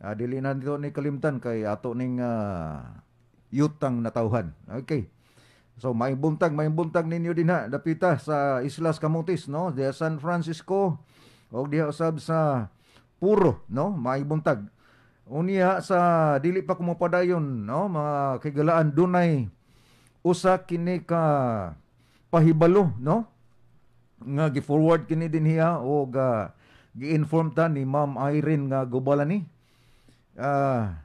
Uh, dili na dito ni kalimtan kay ato ning uh, yutang natawhan. Okay. So maibuntag maibuntag ninyo din ha dapita sa Islas Camotes no, diha San Francisco og diha usab sa Puro no, maibuntag. Unya sa dili pa kumopadayon no, mga kagalaan dunay usa kini ka pahibalo no nga gi-forward kini din og uh, gi-inform ta ni Ma'am Irene nga gubala ni Ah,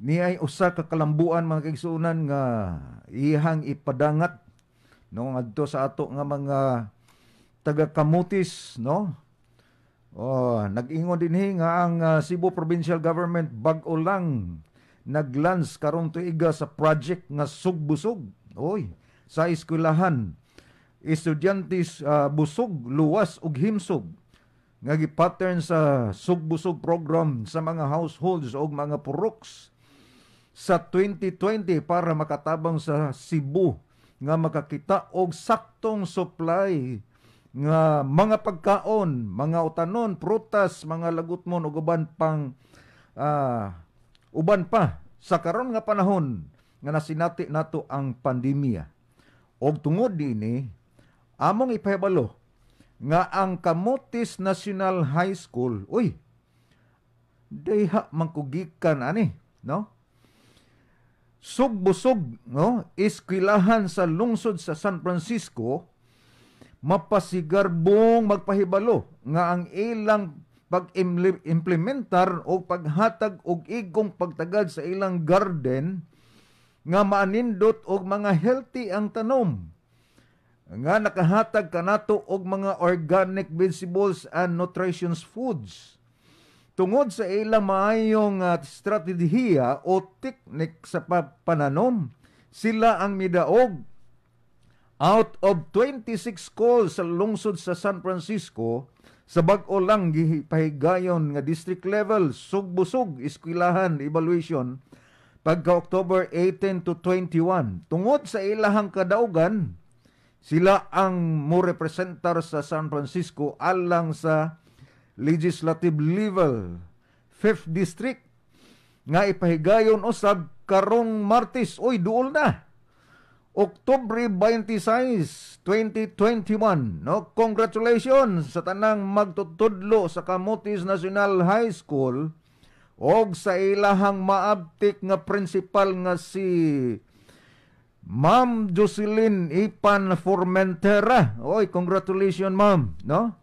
ni ay usa ka kalambuan mga kaigsuonan nga ihang ipadangat no adto sa ato nga mga taga-kamutis no oh nagingon dinhi nga ang uh, Cebu Provincial Government bag-o lang naglans karon tuiga sa project nga sugbusog oy sa eskwelahan estudyante uh, busog luwas ug himsog nga gi-pattern sa sugbusog program sa mga households o mga puroks sa 2020 para makatabang sa Cebu nga makakita og saktong supply nga mga pagkaon, mga utanon, prutas, mga lagutmon ug uban pang uh, uban pa sa karon nga panahon nga nasinati nato ang pandemya. Og tungod dinhi eh, among ipahibalo nga ang Kamutis National High School, uy, dayha mangkugikan ani, no? Sugbusog, no? Iskwilahan sa lungsod sa San Francisco, mapasigarbong magpahibalo nga ang ilang pag-implementar o paghatag og igong pagtagad sa ilang garden nga maanindot og mga healthy ang tanom nga nakahatag kanato og mga organic vegetables and nutrition foods tungod sa ilang maayong uh, ah, strategiya o teknik sa pananom sila ang midaog out of 26 calls sa lungsod sa San Francisco sa bag-o lang pahigayon nga district level sugbusog eskwelahan evaluation pagka October 18 to 21 tungod sa ilahang kadaugan sila ang mo representar sa San Francisco alang sa legislative level 5th district nga ipahigayon usab karong Martes oy duol na October 26, 2021. No, congratulations sa tanang magtutudlo sa Kamutis National High School og sa ilahang maabtik nga principal nga si Ma'am Jocelyn Ipan Formentera. Oy, congratulations ma'am, no?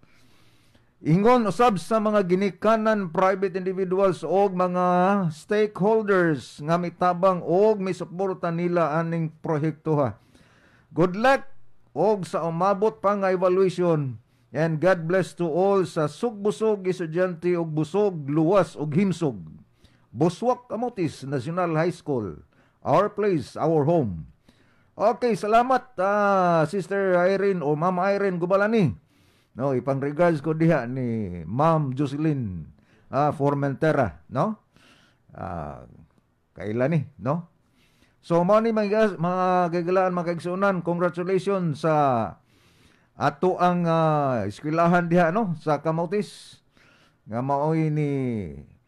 Ingon usab sa mga ginikanan private individuals o mga stakeholders nga mitabang og misuporta nila aning proyekto ha. Good luck og sa umabot pa nga evaluation and God bless to all sa sugbusog estudyante og busog luwas og himsog. Buswak Amotis National High School. Our place, our home. Okay, salamat uh, Sister Irene o Ma'am Irene Gubalani. No, ipang regards ko diha ni Ma'am Jocelyn uh, Formentera, no? Uh, kailan ni, no? So money ni mga mga gagalaan mga kaigsunan, congratulations sa ato ang uh, eskwelahan diha no sa Kamautis nga maoy ni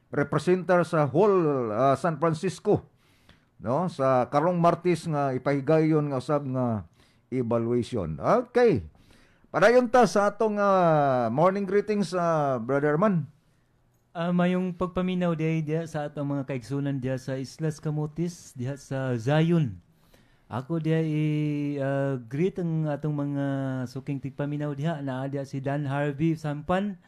representer sa whole uh, San Francisco no sa karong martes nga ipahigayon nga usab nga evaluation okay padayon ta sa atong uh, morning greetings uh, brother man Uh, ah, mayong pagpaminaw diya, diya sa atong mga kaigsunan diya sa Islas Kamutis, diya sa Zion. Ako diya i-greet ah, ang atong mga suking tigpaminaw diha na diya si Dan Harvey Sampan